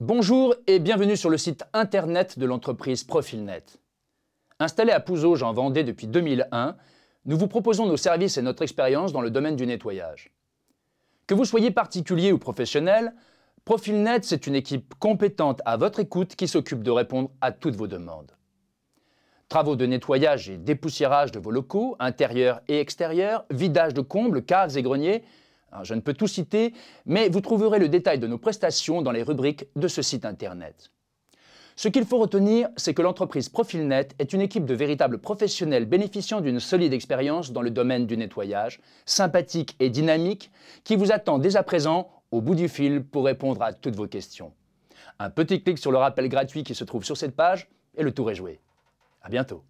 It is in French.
Bonjour et bienvenue sur le site internet de l'entreprise ProfilNet. Installé à Pouzauges en Vendée depuis 2001, nous vous proposons nos services et notre expérience dans le domaine du nettoyage. Que vous soyez particulier ou professionnel, ProfilNet, c'est une équipe compétente à votre écoute qui s'occupe de répondre à toutes vos demandes. Travaux de nettoyage et dépoussiérage de vos locaux, intérieurs et extérieurs, vidage de combles, caves et greniers, Hein, je ne peux tout citer, mais vous trouverez le détail de nos prestations dans les rubriques de ce site Internet. Ce qu'il faut retenir, c'est que l'entreprise ProfilNet est une équipe de véritables professionnels bénéficiant d'une solide expérience dans le domaine du nettoyage, sympathique et dynamique, qui vous attend dès à présent au bout du fil pour répondre à toutes vos questions. Un petit clic sur le rappel gratuit qui se trouve sur cette page et le tour est joué. À bientôt.